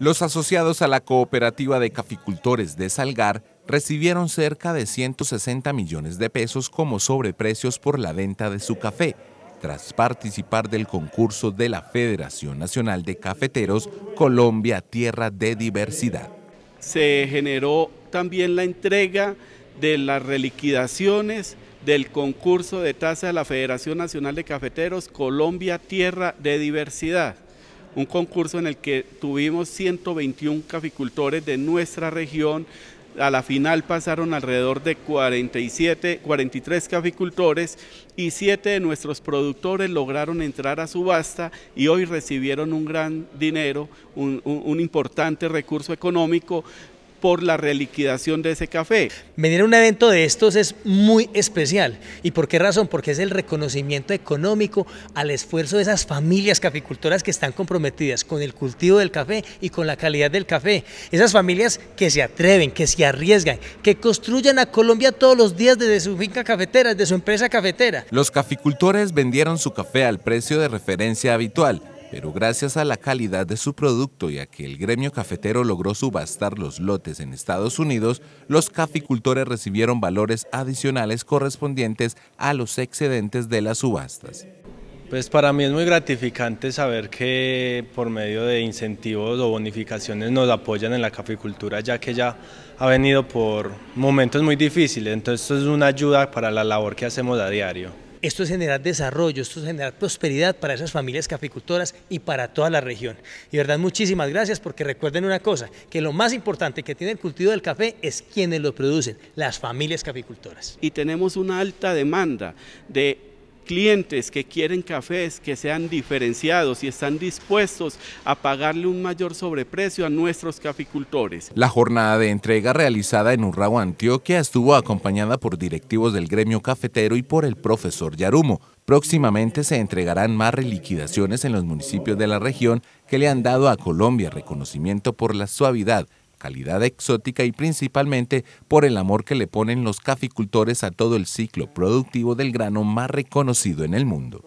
Los asociados a la cooperativa de caficultores de Salgar recibieron cerca de 160 millones de pesos como sobreprecios por la venta de su café, tras participar del concurso de la Federación Nacional de Cafeteros Colombia Tierra de Diversidad. Se generó también la entrega de las reliquidaciones del concurso de tasa de la Federación Nacional de Cafeteros Colombia Tierra de Diversidad un concurso en el que tuvimos 121 caficultores de nuestra región. A la final pasaron alrededor de 47, 43 caficultores y 7 de nuestros productores lograron entrar a subasta y hoy recibieron un gran dinero, un importante recurso económico por la reliquidación de ese café. Venir a un evento de estos es muy especial. ¿Y por qué razón? Porque es el reconocimiento económico al esfuerzo de esas familias caficultoras que están comprometidas con el cultivo del café y con la calidad del café. Esas familias que se atreven, que se arriesgan, que construyan a Colombia todos los días desde su finca cafetera, desde su empresa cafetera. Los caficultores vendieron su café al precio de referencia habitual pero gracias a la calidad de su producto y a que el gremio cafetero logró subastar los lotes en Estados Unidos, los caficultores recibieron valores adicionales correspondientes a los excedentes de las subastas. Pues para mí es muy gratificante saber que por medio de incentivos o bonificaciones nos apoyan en la caficultura, ya que ya ha venido por momentos muy difíciles, entonces esto es una ayuda para la labor que hacemos a diario. Esto es generar desarrollo, esto es generar prosperidad para esas familias caficultoras y para toda la región. Y verdad, muchísimas gracias porque recuerden una cosa, que lo más importante que tiene el cultivo del café es quienes lo producen, las familias caficultoras. Y tenemos una alta demanda de clientes que quieren cafés que sean diferenciados y están dispuestos a pagarle un mayor sobreprecio a nuestros caficultores. La jornada de entrega realizada en Urrao, Antioquia, estuvo acompañada por directivos del gremio cafetero y por el profesor Yarumo. Próximamente se entregarán más reliquidaciones en los municipios de la región que le han dado a Colombia reconocimiento por la suavidad calidad exótica y principalmente por el amor que le ponen los caficultores a todo el ciclo productivo del grano más reconocido en el mundo.